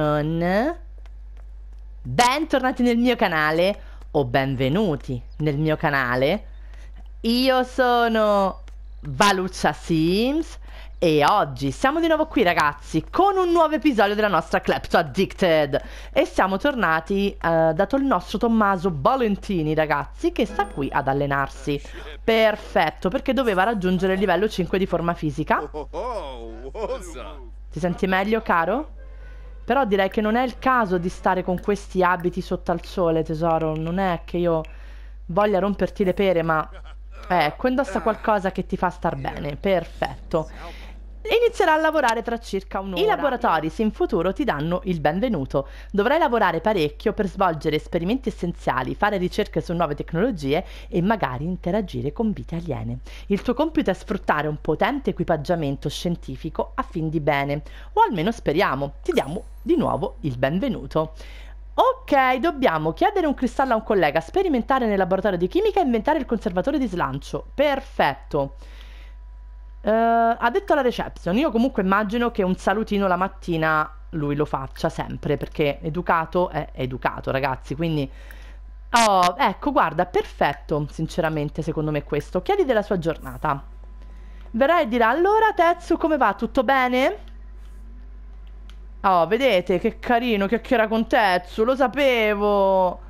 Shannon. Bentornati nel mio canale o benvenuti nel mio canale. Io sono Valuccia Sims e oggi siamo di nuovo qui ragazzi con un nuovo episodio della nostra Clepto Addicted e siamo tornati uh, dato il nostro Tommaso Valentini ragazzi che sta qui ad allenarsi perfetto perché doveva raggiungere il livello 5 di forma fisica oh, oh, oh, ti senti meglio caro? Però direi che non è il caso di stare con questi abiti sotto al sole, tesoro. Non è che io voglia romperti le pere, ma... Ecco, eh, indossa qualcosa che ti fa star bene. Perfetto. Inizierà a lavorare tra circa un'ora. I laboratori se in futuro ti danno il benvenuto. Dovrai lavorare parecchio per svolgere esperimenti essenziali, fare ricerche su nuove tecnologie e magari interagire con vite aliene. Il tuo compito è sfruttare un potente equipaggiamento scientifico a fin di bene, o almeno speriamo. Ti diamo di nuovo il benvenuto. Ok, dobbiamo chiedere un cristallo a un collega, sperimentare nel laboratorio di chimica e inventare il conservatore di slancio. Perfetto. Uh, ha detto alla reception, io comunque immagino che un salutino la mattina lui lo faccia sempre perché educato è educato ragazzi, quindi... Oh, ecco, guarda, perfetto, sinceramente, secondo me questo. Chiedi della sua giornata. Verrà e dirà, allora Tetsu, come va? Tutto bene? Oh, vedete, che carino, chiacchiera con Tetsu, lo sapevo.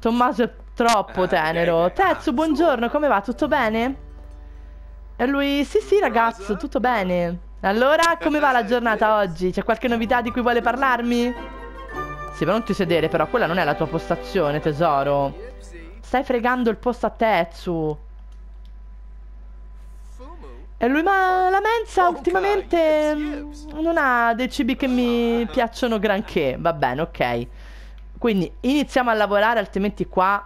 Tommaso è troppo ah, tenero. Tetsu, ah, buongiorno, come va? Tutto bene? E lui, sì sì ragazzo, tutto bene. Allora, come va la giornata oggi? C'è qualche novità di cui vuole parlarmi? Sì, ma non ti sedere però, quella non è la tua postazione, tesoro. Stai fregando il posto a Tetsu. E lui, ma la mensa ultimamente non ha dei cibi che mi piacciono granché. Va bene, ok. Quindi iniziamo a lavorare, altrimenti qua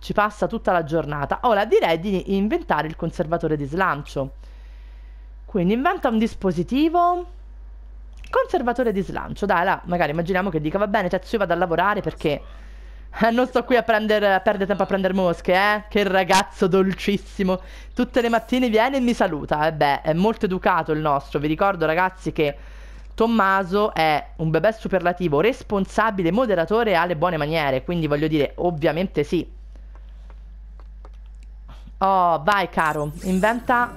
ci passa tutta la giornata. Ora direi di inventare il conservatore di slancio. Quindi inventa un dispositivo. Conservatore di slancio. Dai, là, magari immaginiamo che dica va bene, Tezio vado a lavorare perché eh, non sto qui a, prendere, a perdere tempo a prendere mosche, eh? Che ragazzo dolcissimo. Tutte le mattine viene e mi saluta. E eh beh, è molto educato il nostro. Vi ricordo, ragazzi, che Tommaso è un bebè superlativo, responsabile, moderatore e ha le buone maniere. Quindi voglio dire, ovviamente sì. Oh, vai caro, inventa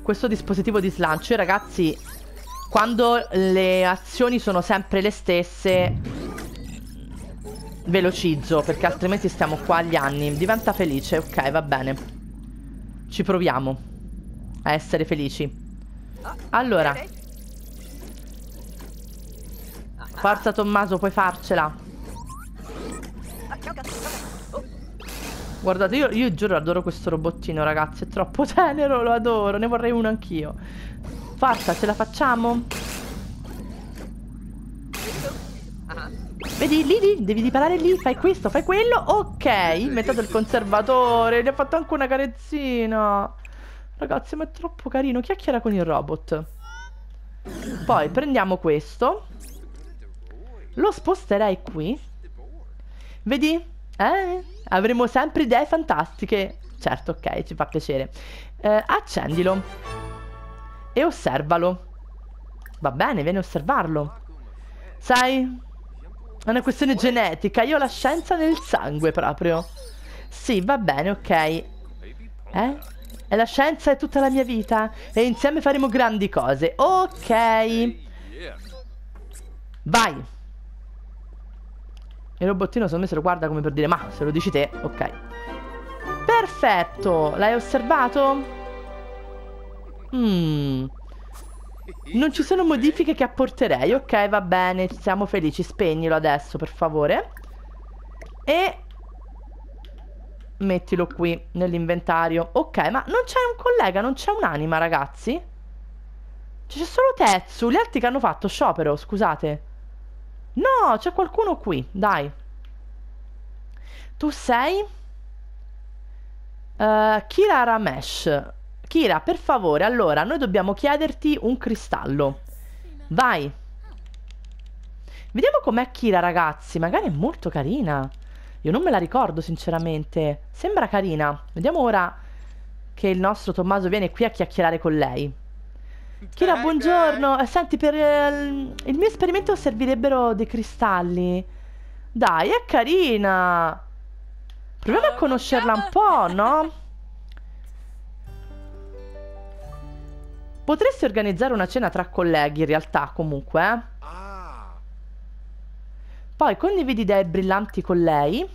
questo dispositivo di slancio. Io, ragazzi, quando le azioni sono sempre le stesse, velocizzo, perché altrimenti stiamo qua agli anni. Diventa felice, ok, va bene. Ci proviamo a essere felici. Allora. Forza Tommaso, puoi farcela. Guardate, io, io giuro adoro questo robottino, ragazzi. È troppo tenero, lo adoro. Ne vorrei uno anch'io. Forza, ce la facciamo. Ah. Vedi, lì, lì, devi riparare lì, fai questo, fai quello. Ok, metà del conservatore. Gli ha fatto anche una carezzina. Ragazzi, ma è troppo carino. Chiacchiera con il robot. Poi prendiamo questo. Lo sposterei qui. Vedi? Eh, avremo sempre idee fantastiche. Certo, ok, ci fa piacere. Eh, accendilo. E osservalo. Va bene, vieni a osservarlo. Sai, è una questione genetica. Io ho la scienza nel sangue proprio. Sì, va bene, ok. Eh? E la scienza è tutta la mia vita. E insieme faremo grandi cose. Ok. Vai. E il robottino secondo me se lo guarda come per dire ma se lo dici te, ok. Perfetto, l'hai osservato? Mmm. Non ci sono modifiche che apporterei, ok va bene, siamo felici, spegnilo adesso per favore. E mettilo qui nell'inventario. Ok, ma non c'è un collega, non c'è un'anima ragazzi? C'è solo Tetsu, gli altri che hanno fatto sciopero, scusate. No, c'è qualcuno qui, dai. Tu sei... Uh, Kira Ramesh. Kira, per favore, allora, noi dobbiamo chiederti un cristallo. Vai. Vediamo com'è Kira, ragazzi. Magari è molto carina. Io non me la ricordo, sinceramente. Sembra carina. Vediamo ora che il nostro Tommaso viene qui a chiacchierare con lei. Kira, buongiorno. Eh, senti, per il, ehm, il mio esperimento servirebbero dei cristalli. Dai, è carina. Proviamo oh, a ah, conoscerla un po', no? Potresti organizzare una cena tra colleghi, in realtà, comunque. Eh? Ah. Poi condividi idee brillanti con lei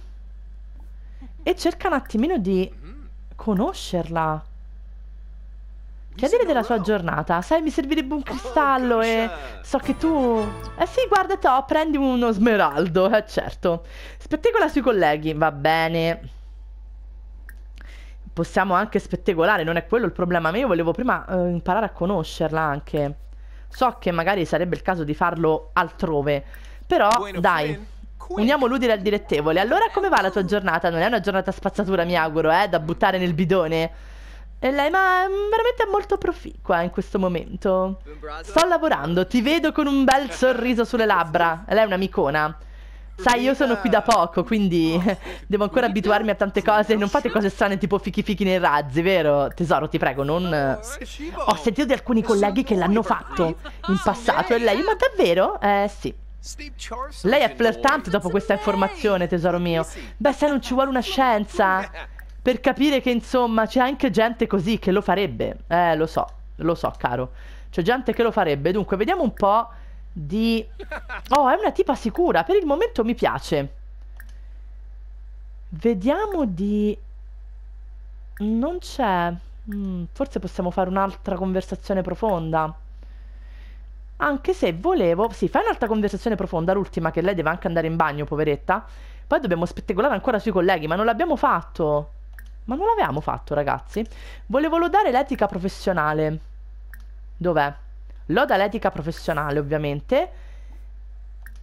e cerca un attimino di mm-hmm. conoscerla. Che dire della sua giornata? Sai, mi servirebbe un oh, cristallo e so che tu... Eh sì, guarda te, prendi uno smeraldo, eh certo. Spettecola sui colleghi, va bene. Possiamo anche spettacolare, non è quello il problema, ma io volevo prima eh, imparare a conoscerla anche. So che magari sarebbe il caso di farlo altrove, però bueno, dai. Uniamo l'utile al dilettevole. Allora come va la tua giornata? Non è una giornata spazzatura, mi auguro, eh, da buttare nel bidone. E lei, ma è veramente molto proficua in questo momento. Sto lavorando, ti vedo con un bel sorriso sulle labbra. lei è un'amicona. Sai, io sono qui da poco, quindi devo ancora abituarmi a tante cose. Non fate cose strane tipo fichi fichi nei razzi, vero? Tesoro, ti prego, non... Ho sentito di alcuni colleghi che l'hanno fatto in passato e lei, ma davvero? Eh, sì. Lei è flirtante dopo questa informazione, tesoro mio. Beh, se non ci vuole una scienza per capire che insomma c'è anche gente così che lo farebbe. Eh, lo so, lo so, caro. C'è gente che lo farebbe. Dunque, vediamo un po' di... Oh, è una tipa sicura. Per il momento mi piace. Vediamo di... Non c'è... Mm, forse possiamo fare un'altra conversazione profonda. Anche se volevo... Sì, fai un'altra conversazione profonda, l'ultima, che lei deve anche andare in bagno, poveretta. Poi dobbiamo spettegolare ancora sui colleghi, ma non l'abbiamo fatto. Ma non l'avevamo fatto, ragazzi. Volevo lodare l'etica professionale. Dov'è? Loda l'etica professionale, ovviamente.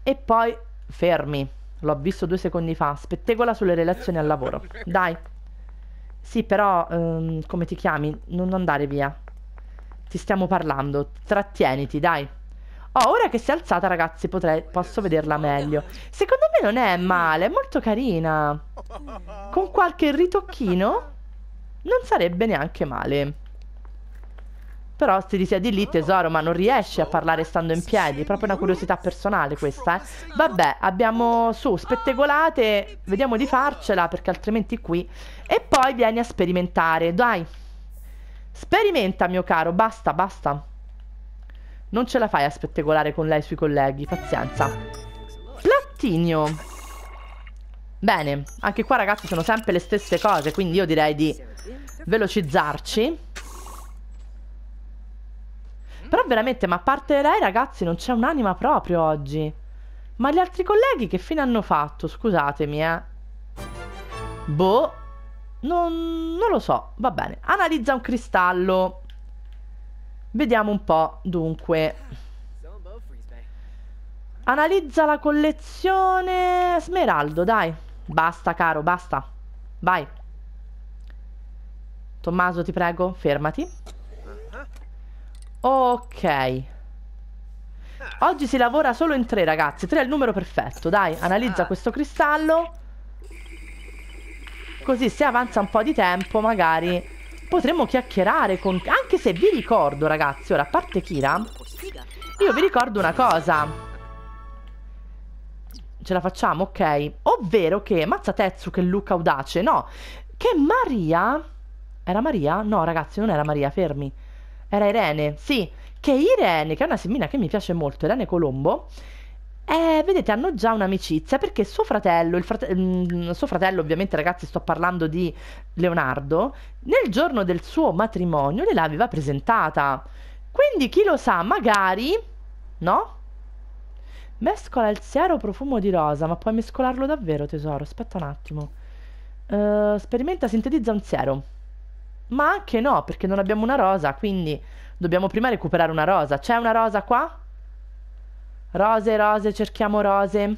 E poi... Fermi. L'ho visto due secondi fa. Spettegola sulle relazioni al lavoro. Dai. Sì, però... Um, come ti chiami? Non andare via. Ti stiamo parlando. Trattieniti, dai. Oh, ora che si è alzata, ragazzi, potrei, posso vederla meglio. Secondo me non è male, è molto carina. Con qualche ritocchino non sarebbe neanche male. Però se ti siedi lì, tesoro, ma non riesci a parlare stando in piedi. Proprio una curiosità personale questa, eh. Vabbè, abbiamo su, spettegolate, vediamo di farcela, perché altrimenti qui. E poi vieni a sperimentare, dai. Sperimenta, mio caro, basta, basta. Non ce la fai a spettacolare con lei sui colleghi, pazienza. Plattinio. Bene, anche qua ragazzi sono sempre le stesse cose, quindi io direi di velocizzarci. Però veramente, ma a parte lei ragazzi non c'è un'anima proprio oggi. Ma gli altri colleghi che fine hanno fatto? Scusatemi, eh. Boh. Non, non lo so, va bene. Analizza un cristallo. Vediamo un po', dunque. Analizza la collezione Smeraldo, dai. Basta, caro, basta. Vai. Tommaso, ti prego, fermati. Ok. Oggi si lavora solo in tre, ragazzi. Tre è il numero perfetto. Dai, analizza questo cristallo. Così se avanza un po' di tempo, magari potremmo chiacchierare con... Anche se vi ricordo, ragazzi, ora, a parte Kira, io vi ricordo una cosa. Ce la facciamo? Ok. Ovvero che Mazza Tetsu, che Luca audace, no. Che Maria... Era Maria? No, ragazzi, non era Maria, fermi. Era Irene, sì. Che Irene, che è una semina che mi piace molto, Irene Colombo eh, vedete, hanno già un'amicizia perché suo fratello, frate- mh, mm, suo fratello, ovviamente ragazzi sto parlando di Leonardo, nel giorno del suo matrimonio le l'aveva presentata. Quindi chi lo sa, magari, no? Mescola il siero profumo di rosa, ma puoi mescolarlo davvero, tesoro? Aspetta un attimo. Uh, sperimenta, sintetizza un siero. Ma anche no, perché non abbiamo una rosa, quindi dobbiamo prima recuperare una rosa. C'è una rosa qua? Rose, rose, cerchiamo rose.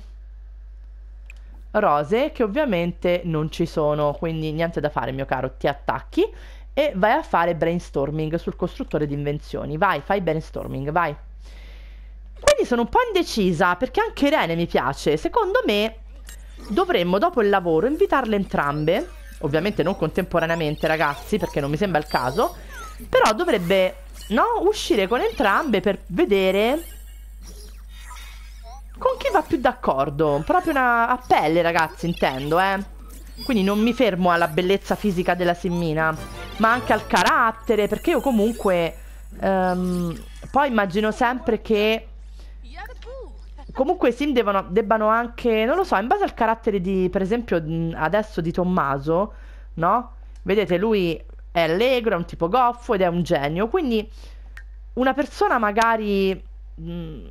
Rose che ovviamente non ci sono, quindi niente da fare mio caro, ti attacchi e vai a fare brainstorming sul costruttore di invenzioni. Vai, fai brainstorming, vai. Quindi sono un po' indecisa perché anche Irene mi piace. Secondo me dovremmo dopo il lavoro invitarle entrambe, ovviamente non contemporaneamente ragazzi perché non mi sembra il caso, però dovrebbe no, uscire con entrambe per vedere con chi va più d'accordo? Proprio una... a pelle, ragazzi, intendo, eh. Quindi non mi fermo alla bellezza fisica della Simmina, ma anche al carattere, perché io comunque... Um, poi immagino sempre che... Comunque i sim devono, debbano anche, non lo so, in base al carattere di, per esempio, adesso di Tommaso, no? Vedete, lui è allegro, è un tipo goffo ed è un genio, quindi una persona magari... Mh,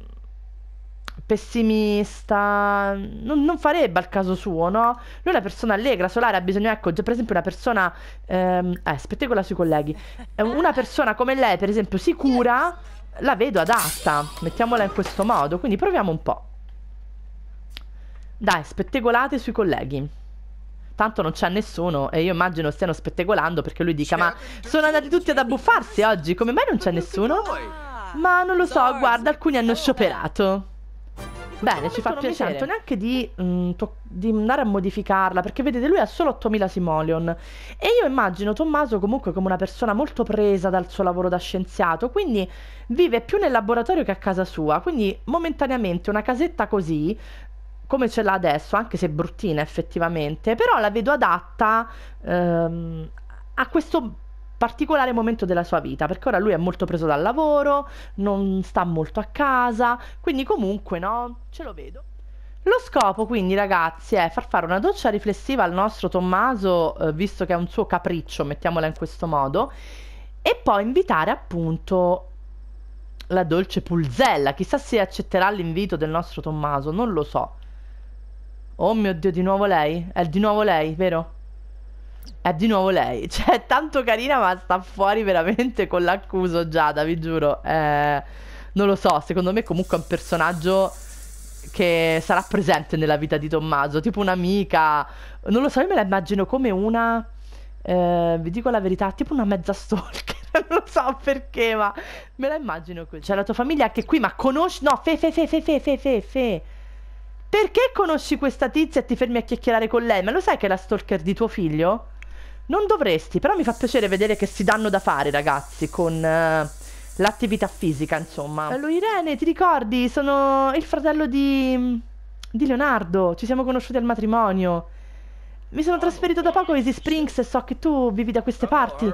pessimista, non, non, farebbe al caso suo, no? Lui è una persona allegra, solare, ha bisogno, ecco, per esempio una persona, ehm, eh, spettacola sui colleghi, una persona come lei, per esempio, sicura, la vedo adatta, mettiamola in questo modo, quindi proviamo un po'. Dai, spettegolate sui colleghi tanto non c'è nessuno e io immagino stiano spettegolando perché lui dica ma sono andati tutti ad abbuffarsi oggi come mai non c'è nessuno? Ma non lo so guarda alcuni hanno scioperato Bene, ci fa non piacere. Non mi sento neanche di, mh, mm, to- di, andare a modificarla, perché vedete, lui ha solo 8000 simoleon. E io immagino Tommaso comunque come una persona molto presa dal suo lavoro da scienziato, quindi vive più nel laboratorio che a casa sua. Quindi momentaneamente una casetta così come ce l'ha adesso, anche se bruttina effettivamente, però la vedo adatta ehm, a questo particolare momento della sua vita, perché ora lui è molto preso dal lavoro, non sta molto a casa, quindi comunque no, ce lo vedo. Lo scopo quindi ragazzi è far fare una doccia riflessiva al nostro Tommaso, eh, visto che è un suo capriccio, mettiamola in questo modo, e poi invitare appunto la dolce Pulzella, chissà se accetterà l'invito del nostro Tommaso, non lo so. Oh mio Dio, di nuovo lei? È di nuovo lei, vero? È di nuovo lei. Cioè, è tanto carina, ma sta fuori veramente con l'accuso Giada, vi giuro. Eh, non lo so, secondo me comunque è un personaggio che sarà presente nella vita di Tommaso, tipo un'amica. Non lo so, io me la immagino come una... Eh, vi dico la verità, tipo una mezza stalker. non lo so perché, ma me la immagino così. Cioè, la tua famiglia anche qui, ma conosci... No, fe, fe, fe, fe, fe, fe, fe, fe. Perché conosci questa tizia e ti fermi a chiacchierare con lei? Ma lo sai che è la stalker di tuo figlio? Non dovresti, però mi fa piacere vedere che si danno da fare, ragazzi, con uh, l'attività fisica, insomma. Allora, Irene, ti ricordi? Sono il fratello di, di Leonardo. Ci siamo conosciuti al matrimonio. Mi sono trasferito da poco a Easy Springs e so che tu vivi da queste parti.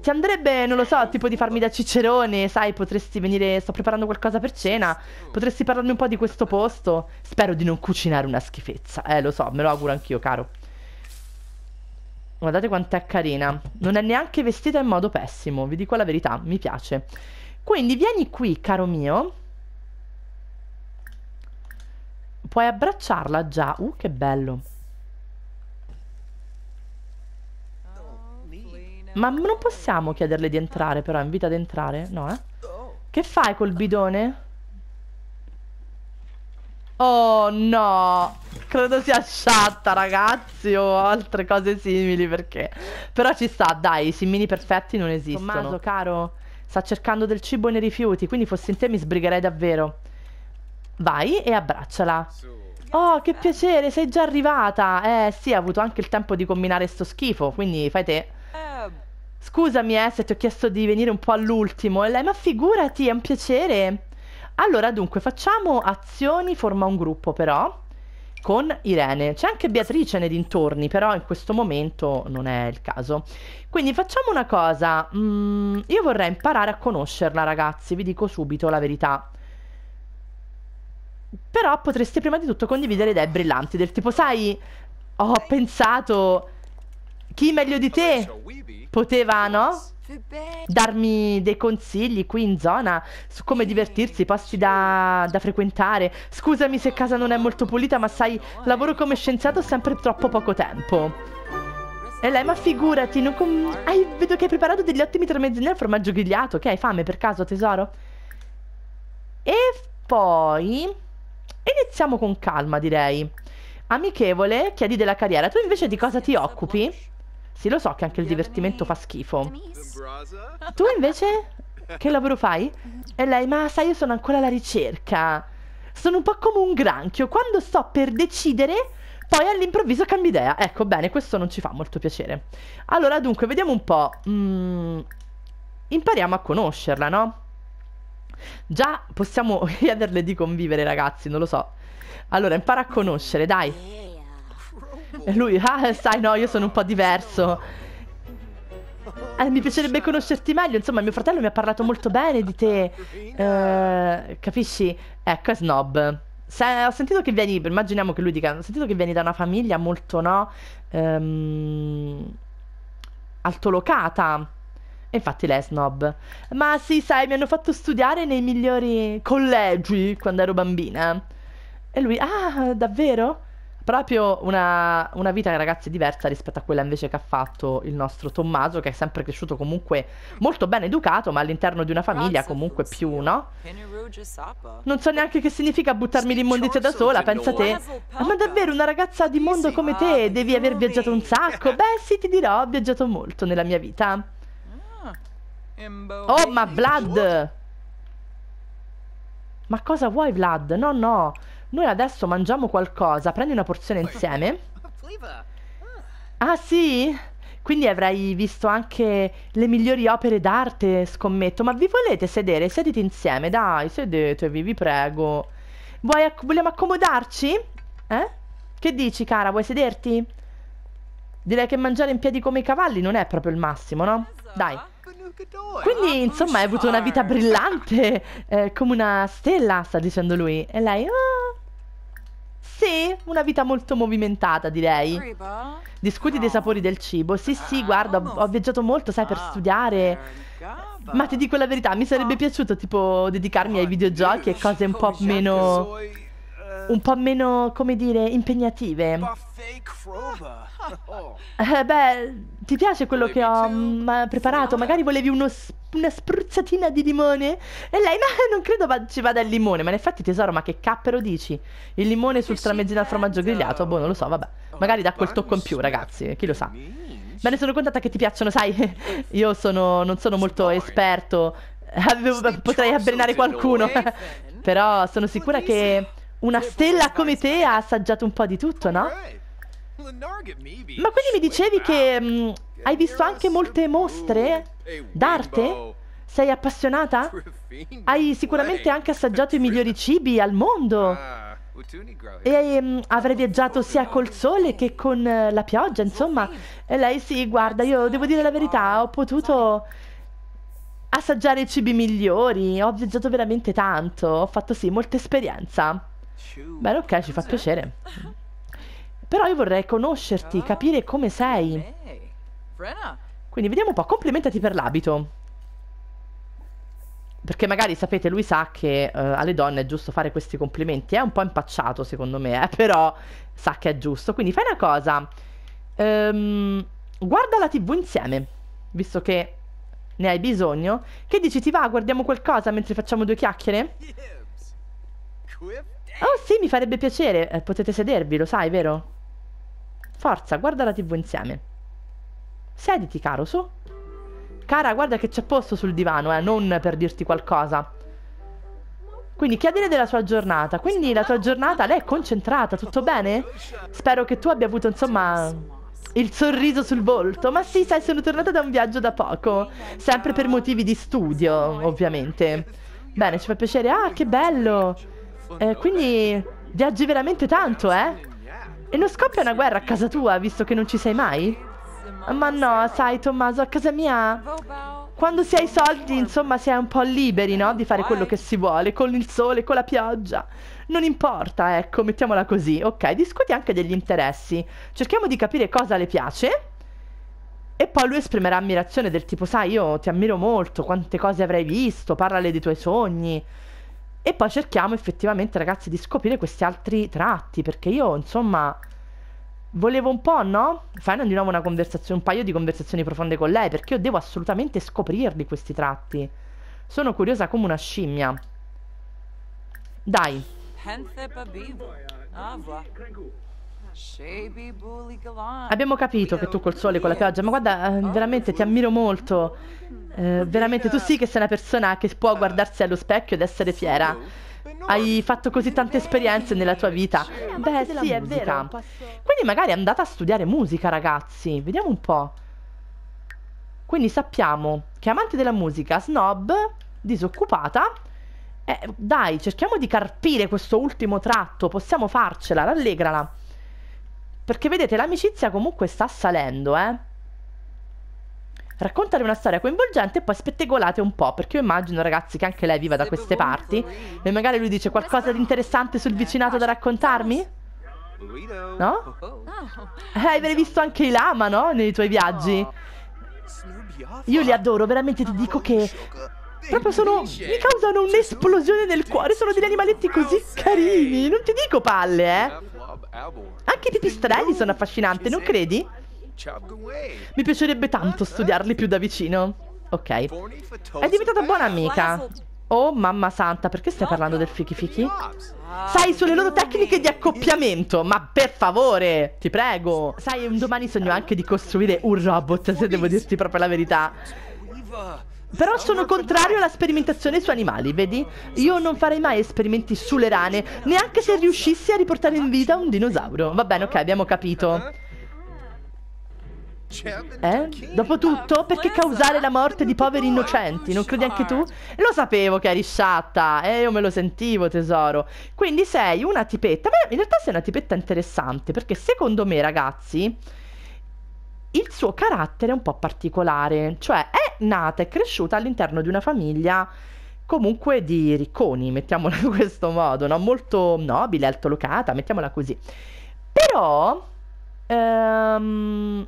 Ti andrebbe, non lo so, tipo di farmi da cicerone, sai, potresti venire, sto preparando qualcosa per cena, potresti parlarmi un po' di questo posto. Spero di non cucinare una schifezza, eh, lo so, me lo auguro anch'io, caro. Guardate quant'è carina. Non è neanche vestita in modo pessimo, vi dico la verità, mi piace. Quindi vieni qui, caro mio. Puoi abbracciarla già. Uh, che bello. Ma non possiamo chiederle di entrare, però, invita ad entrare, no, eh? Che fai col bidone? Oh no! Credo sia sciatta, ragazzi, o altre cose simili, perché... Però ci sta, dai, i simili perfetti non esistono. Tommaso, caro, sta cercando del cibo nei rifiuti, quindi fossi in te mi sbrigherei davvero. Vai e abbracciala. Oh, che piacere, sei già arrivata. Eh, sì, ha avuto anche il tempo di combinare sto schifo, quindi fai te. Eh. Scusami, eh, se ti ho chiesto di venire un po' all'ultimo. E eh, lei, ma figurati, è un piacere. Allora, dunque, facciamo azioni, forma un gruppo però, con Irene. C'è anche Beatrice nei dintorni, però in questo momento non è il caso. Quindi facciamo una cosa, mm, io vorrei imparare a conoscerla ragazzi, vi dico subito la verità. Però potresti prima di tutto condividere idee brillanti, del tipo, sai, ho pensato, chi meglio di te poteva, no? darmi dei consigli qui in zona su come divertirsi, posti da, da frequentare. Scusami se casa non è molto pulita, ma sai, lavoro come scienziato sempre troppo poco tempo. E lei, ma figurati, hai, vedo che hai preparato degli ottimi tramezzini al formaggio grigliato. Che hai fame per caso, tesoro? E poi iniziamo con calma, direi. Amichevole, chiedi della carriera. Tu invece di cosa ti occupi? Sì, lo so che anche il divertimento fa schifo. Tu invece? Che lavoro fai? E lei, ma sai, io sono ancora alla ricerca. Sono un po' come un granchio. Quando sto per decidere, poi all'improvviso cambia idea. Ecco, bene, questo non ci fa molto piacere. Allora, dunque, vediamo un po'. Mm, impariamo a conoscerla, no? Già possiamo chiederle di convivere, ragazzi, non lo so. Allora, impara a conoscere, dai. E lui, ah, sai, no, io sono un po' diverso. Eh, mi piacerebbe conoscerti meglio, insomma, mio fratello mi ha parlato molto bene di te. Eh, capisci? Ecco, è snob. Se, ho sentito che vieni, immaginiamo che lui dica, ho sentito che vieni da una famiglia molto, no? Ehm, altolocata. E infatti lei è snob. Ma sì, sai, mi hanno fatto studiare nei migliori collegi quando ero bambina. E lui, ah, davvero? proprio una, una, vita, ragazzi, diversa rispetto a quella invece che ha fatto il nostro Tommaso, che è sempre cresciuto comunque molto ben educato, ma all'interno di una famiglia comunque più, no? Non so neanche che significa buttarmi l'immondizia da sola, pensa te. Ma davvero, una ragazza di mondo come te devi aver viaggiato un sacco? Beh, sì, ti dirò, ho viaggiato molto nella mia vita. Ah, oh, ma Vlad! Ma cosa vuoi, Vlad? No, no, noi adesso mangiamo qualcosa, prendi una porzione insieme. Ah. ah sì? Quindi avrai visto anche le migliori opere d'arte, scommetto. Ma vi volete sedere? Sedete insieme, dai, sedetevi, vi prego. Ac vogliamo accomodarci? Eh? Che dici, cara? Vuoi sederti? Direi che mangiare in piedi come i cavalli non è proprio il massimo, no? Esatto, dai. Quindi, insomma, hai avuto una vita brillante, eh, come una stella, sta dicendo lui. E lei... Ah. Sì, una vita molto movimentata, direi. Discuti dei sapori del cibo. Sì, sì, ah, guarda, ho viaggiato molto, sai, per ah, studiare. Ma ti dico la verità, mi sarebbe ah. piaciuto, tipo, dedicarmi ai videogiochi e cose un po' meno... Eh, un po' meno, come dire, impegnative. Eh, beh, ti piace quello che ho m- mm, preparato? Magari volevi uno una spruzzatina di limone? E lei, ma non credo ci vada il limone. Ma in effetti, tesoro, ma che cappero dici? Il limone sul tramezzino al formaggio grigliato? Boh, non lo so, vabbè. Oh, Magari da quel tocco in più, ragazzi, chi lo sa. Ma ne sono contenta che ti piacciono, sai? Io sono, non sono molto esperto. potrei avvelenare qualcuno. Eh, Però sono sicura che una stella come te ha assaggiato un po' di tutto, no? Ma quindi mi dicevi che mh, mm, hai visto anche molte mostre d'arte? Sei appassionata? Hai sicuramente anche assaggiato i migliori cibi al mondo. Ah, e um, mm, avrei viaggiato sia col sole che con eh, la pioggia, insomma. E lei sì, guarda, io devo dire la verità, ho potuto assaggiare i cibi migliori, ho viaggiato veramente tanto, ho fatto sì, molta esperienza. Bene, ok, ci fa piacere. Però io vorrei conoscerti, ah, capire come sei. Quindi vediamo un po', complimentati per l'abito. Perché magari sapete, lui sa che uh, alle donne è giusto fare questi complimenti. È un po' impacciato secondo me, eh? però sa che è giusto. Quindi fai una cosa. Ehm, guarda la tv insieme, visto che ne hai bisogno. Che dici, ti va? Guardiamo qualcosa mentre facciamo due chiacchiere? Oh sì, mi farebbe piacere. Eh, potete sedervi, lo sai, vero? Forza, guarda la TV insieme. Sediti, caro, su. Cara, guarda che c'è posto sul divano, eh, non per dirti qualcosa. Quindi chiedere della sua giornata. Quindi la tua giornata, lei è concentrata, tutto bene? Spero che tu abbia avuto, insomma, il sorriso sul volto. Ma sì, sai, sono tornata da un viaggio da poco. Sempre per motivi di studio, ovviamente. Bene, ci fa piacere. Ah, che bello. Eh, quindi viaggi veramente tanto, eh? E non scoppia una guerra a casa tua, visto che non ci sei mai? Ma no, sai Tommaso, a casa mia... Quando si ha i soldi, insomma, si è un po' liberi, no? Di fare quello che si vuole, con il sole, con la pioggia. Non importa, ecco, mettiamola così. Ok, discuti anche degli interessi. Cerchiamo di capire cosa le piace. E poi lui esprimerà ammirazione del tipo, sai, io ti ammiro molto, quante cose avrai visto, parlale dei tuoi sogni. E poi cerchiamo effettivamente, ragazzi, di scoprire questi altri tratti, perché io, insomma, volevo un po', no? Fanno di nuovo un paio di conversazioni profonde con lei, perché io devo assolutamente scoprirli questi tratti. Sono curiosa come una scimmia. Dai. Dai. Abbiamo capito che tu col sole e con la pioggia, ma guarda, eh, veramente ti ammiro molto. Eh, veramente, tu sì che sei una persona che può guardarsi allo specchio ed essere fiera. Hai fatto così tante esperienze nella tua vita. Beh, sì, è vero. Quindi magari andate a studiare musica, ragazzi. Vediamo un po'. Quindi sappiamo che amante della musica, snob, disoccupata. Eh, dai, cerchiamo di carpire questo ultimo tratto. Possiamo farcela, rallegrala. Perché vedete, l'amicizia comunque sta salendo, eh. Raccontare una storia coinvolgente e poi spettegolate un po', perché io immagino, ragazzi, che anche lei viva da queste parti. E magari lui dice qualcosa di interessante sul eh, vicinato da raccontarmi? No? Ah. Eh, hai visto anche i lama, no? Nei tuoi viaggi? Oh. Io li adoro, veramente ti dico che... Proprio sono... mi causano un'esplosione nel cuore, sono degli animaletti così carini, non ti dico palle, eh? Anche i pipistrelli sono affascinanti, non credi? Mi piacerebbe tanto studiarli più da vicino. Ok. È diventata buona amica. Oh mamma santa, perché stai parlando del fichi fichi? Sai, sulle loro tecniche di accoppiamento, ma per favore, ti prego. Sai, un domani sogno anche di costruire un robot, se devo dirti proprio la verità. Però sono contrario alla sperimentazione su animali, vedi? Io non farei mai esperimenti sulle rane, neanche se riuscissi a riportare in vita un dinosauro. Va bene, ok, abbiamo capito. Eh? Dopotutto, perché causare la morte di poveri innocenti? Non credi anche tu? Lo sapevo che eri sciatta, eh, io me lo sentivo, tesoro. Quindi sei una tipetta, ma in realtà sei una tipetta interessante, perché secondo me, ragazzi il suo carattere è un po' particolare, cioè è nata e cresciuta all'interno di una famiglia comunque di ricconi, mettiamola in questo modo, no? molto nobile, altolocata, mettiamola così. Però ehm,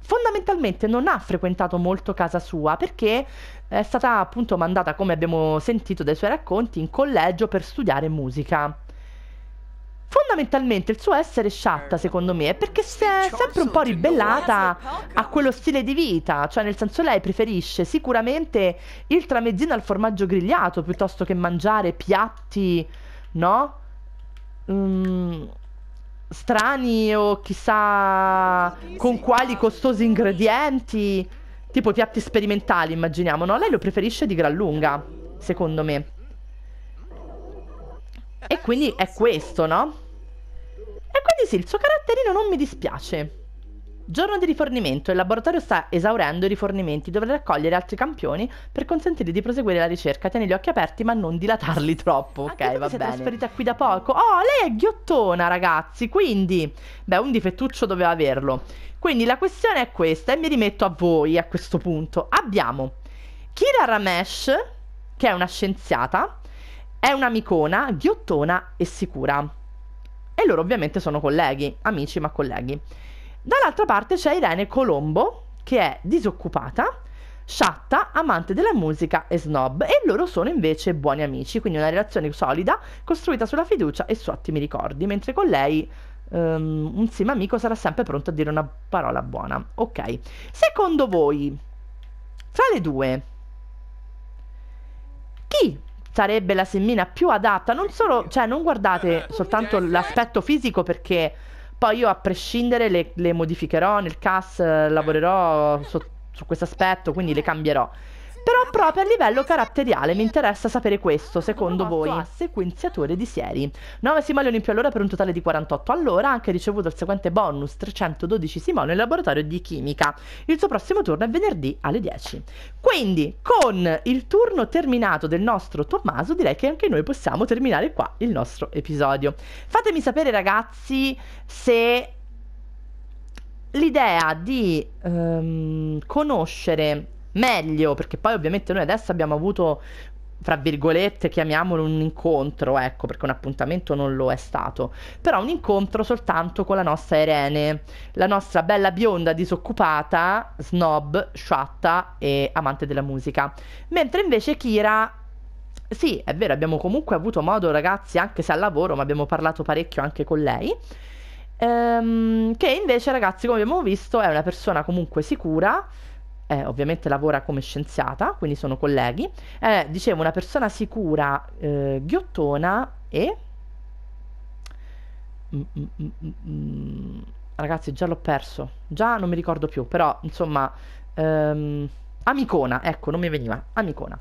fondamentalmente non ha frequentato molto casa sua perché è stata appunto mandata, come abbiamo sentito dai suoi racconti, in collegio per studiare musica. Fondamentalmente il suo essere sciatta, secondo me, è perché si è sempre un po' ribellata a quello stile di vita. Cioè, nel senso, lei preferisce sicuramente il tramezzino al formaggio grigliato piuttosto che mangiare piatti, no? Mm, strani o chissà con quali costosi ingredienti. Tipo piatti sperimentali, immaginiamo, no? Lei lo preferisce di gran lunga, secondo me. E quindi è questo, no? E quindi sì, il suo caratterino non mi dispiace. Giorno di rifornimento, il laboratorio sta esaurendo i rifornimenti, dovrà raccogliere altri campioni per consentire di proseguire la ricerca. Tieni gli occhi aperti, ma non dilatarli troppo. Ok, Anche va bene. È trasferita qui da poco. Oh, lei è ghiottona, ragazzi. Quindi, beh, un difettuccio doveva averlo. Quindi la questione è questa, e mi rimetto a voi a questo punto. Abbiamo Kira Ramesh, che è una scienziata, è un'amicona, ghiottona e sicura e loro ovviamente sono colleghi, amici ma colleghi. Dall'altra parte c'è Irene Colombo, che è disoccupata, sciatta, amante della musica e snob, e loro sono invece buoni amici, quindi una relazione solida, costruita sulla fiducia e su ottimi ricordi, mentre con lei um, un sim amico sarà sempre pronto a dire una parola buona. Ok, secondo voi, tra le due, sarebbe la semina più adatta. Non solo, cioè, non guardate eh, soltanto l'aspetto fisico perché poi io a prescindere le, le modificherò nel CAS, eh, lavorerò su, su questo aspetto, quindi le cambierò. Però proprio a livello caratteriale mi interessa sapere questo, secondo voi. sequenziatore di Sieri. 9 simoleoni in più all'ora per un totale di 48 all'ora, ha anche ricevuto il seguente bonus 312 simoleoni nel laboratorio di chimica. Il suo prossimo turno è venerdì alle 10. Quindi, con il turno terminato del nostro Tommaso, direi che anche noi possiamo terminare qua il nostro episodio. Fatemi sapere ragazzi se l'idea di um, conoscere meglio, perché poi ovviamente noi adesso abbiamo avuto fra virgolette, chiamiamolo un incontro, ecco, perché un appuntamento non lo è stato, però un incontro soltanto con la nostra Irene, la nostra bella bionda disoccupata, snob, sciatta e amante della musica. Mentre invece Kira sì, è vero, abbiamo comunque avuto modo, ragazzi, anche se al lavoro, ma abbiamo parlato parecchio anche con lei. Ehm, che invece, ragazzi, come abbiamo visto, è una persona comunque sicura, eh, ovviamente lavora come scienziata, quindi sono colleghi, è, eh, dicevo, una persona sicura, eh, ghiottona e... Mm, mm, mm, Ragazzi, già l'ho perso, già non mi ricordo più, però insomma... Ehm, amicona, ecco, non mi veniva, amicona.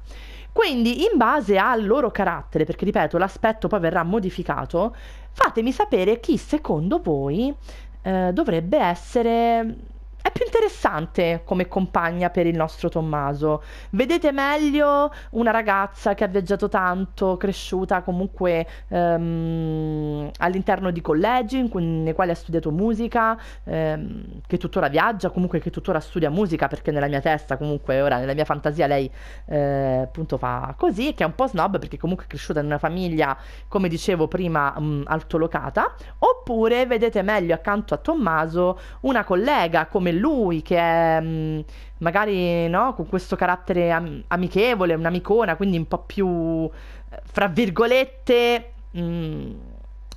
Quindi, in base al loro carattere, perché ripeto, l'aspetto poi verrà modificato, fatemi sapere chi secondo voi eh, dovrebbe essere è più interessante come compagna per il nostro Tommaso. Vedete meglio una ragazza che ha viaggiato tanto, cresciuta comunque ehm, all'interno di collegi cui, nei quali ha studiato musica, ehm, che tuttora viaggia, comunque che tuttora studia musica, perché nella mia testa comunque ora, nella mia fantasia lei eh, appunto fa così, che è un po' snob perché comunque è cresciuta in una famiglia, come dicevo prima, mh, mm, altolocata. Oppure vedete meglio accanto a Tommaso una collega come sarebbe lui che è mm, magari no, con questo carattere am- amichevole, un'amicona, quindi un po' più, eh, fra virgolette, mh, mm,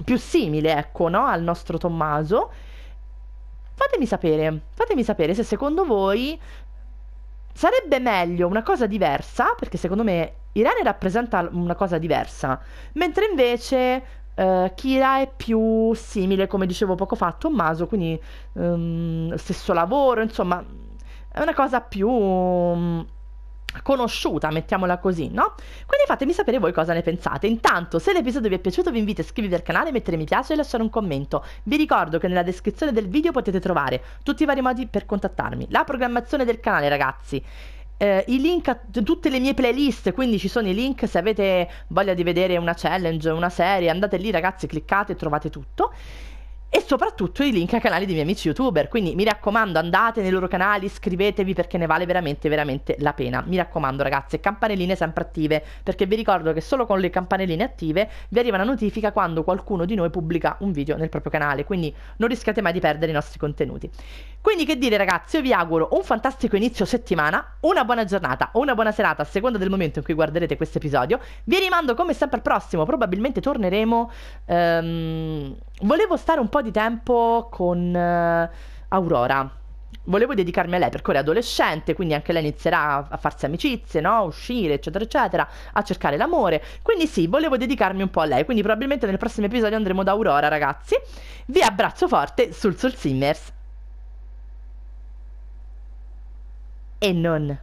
più simile, ecco, no, al nostro Tommaso. Fatemi sapere, fatemi sapere se secondo voi sarebbe meglio una cosa diversa, perché secondo me Irene rappresenta una cosa diversa, mentre invece Uh, eh, Kira è più simile, come dicevo poco fa, a Tommaso, quindi um, stesso lavoro, insomma, è una cosa più um, conosciuta, mettiamola così, no? Quindi fatemi sapere voi cosa ne pensate. Intanto, se l'episodio vi è piaciuto, vi invito a iscrivervi al canale, mettere mi piace e lasciare un commento. Vi ricordo che nella descrizione del video potete trovare tutti i vari modi per contattarmi, la programmazione del canale, ragazzi eh, i link a t- tutte le mie playlist, quindi ci sono i link se avete voglia di vedere una challenge, una serie, andate lì ragazzi, cliccate e trovate tutto e soprattutto i link ai canali dei miei amici youtuber. Quindi mi raccomando, andate nei loro canali, iscrivetevi perché ne vale veramente, veramente la pena. Mi raccomando, ragazzi, campanelline sempre attive perché vi ricordo che solo con le campanelline attive vi arriva una notifica quando qualcuno di noi pubblica un video nel proprio canale. Quindi non rischiate mai di perdere i nostri contenuti. Quindi, che dire, ragazzi, io vi auguro un fantastico inizio settimana, una buona giornata o una buona serata a seconda del momento in cui guarderete questo episodio. Vi rimando come sempre al prossimo, probabilmente torneremo. Ehm, volevo stare un po' di tempo con uh, Aurora. Volevo dedicarmi a lei perché ora è adolescente, quindi anche lei inizierà a farsi amicizie, no? Uscire, eccetera, eccetera, a cercare l'amore. Quindi sì, volevo dedicarmi un po' a lei. Quindi probabilmente nel prossimo episodio andremo da Aurora, ragazzi. Vi abbraccio forte sul Soul Simmers. E non.